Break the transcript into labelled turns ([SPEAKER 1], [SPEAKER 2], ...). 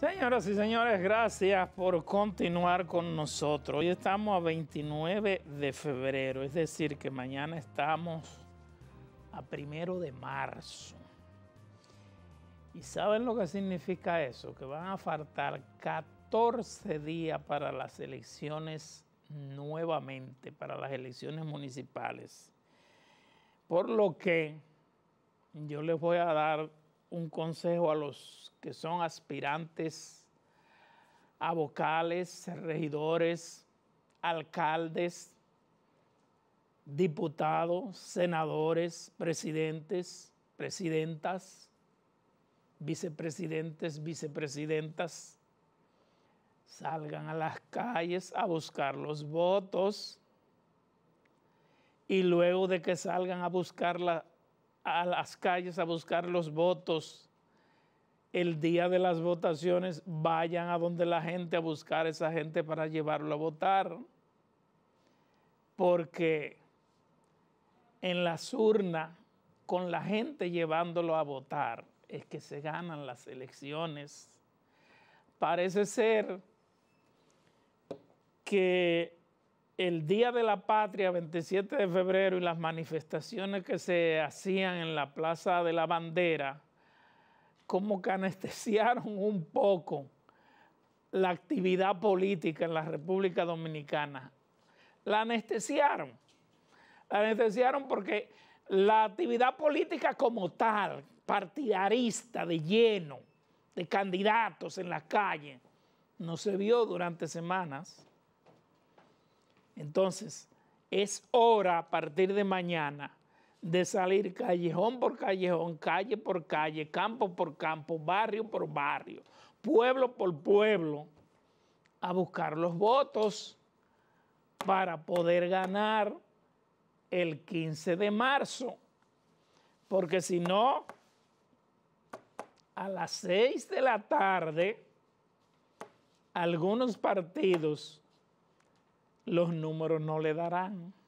[SPEAKER 1] Señoras y señores, gracias por continuar con nosotros. Hoy estamos a 29 de febrero, es decir, que mañana estamos a primero de marzo. ¿Y saben lo que significa eso? Que van a faltar 14 días para las elecciones nuevamente, para las elecciones municipales. Por lo que yo les voy a dar un consejo a los que son aspirantes a vocales, regidores, alcaldes, diputados, senadores, presidentes, presidentas, vicepresidentes, vicepresidentas, salgan a las calles a buscar los votos y luego de que salgan a buscar la, a las calles a buscar los votos. El día de las votaciones vayan a donde la gente a buscar a esa gente para llevarlo a votar. Porque en las urnas, con la gente llevándolo a votar, es que se ganan las elecciones. Parece ser que el Día de la Patria, 27 de febrero, y las manifestaciones que se hacían en la Plaza de la Bandera, como que anestesiaron un poco la actividad política en la República Dominicana. La anestesiaron. La anestesiaron porque la actividad política como tal, partidarista de lleno, de candidatos en la calle, no se vio durante semanas. Entonces, es hora a partir de mañana de salir callejón por callejón, calle por calle, campo por campo, barrio por barrio, pueblo por pueblo, a buscar los votos para poder ganar el 15 de marzo. Porque si no, a las 6 de la tarde, algunos partidos los números no le darán.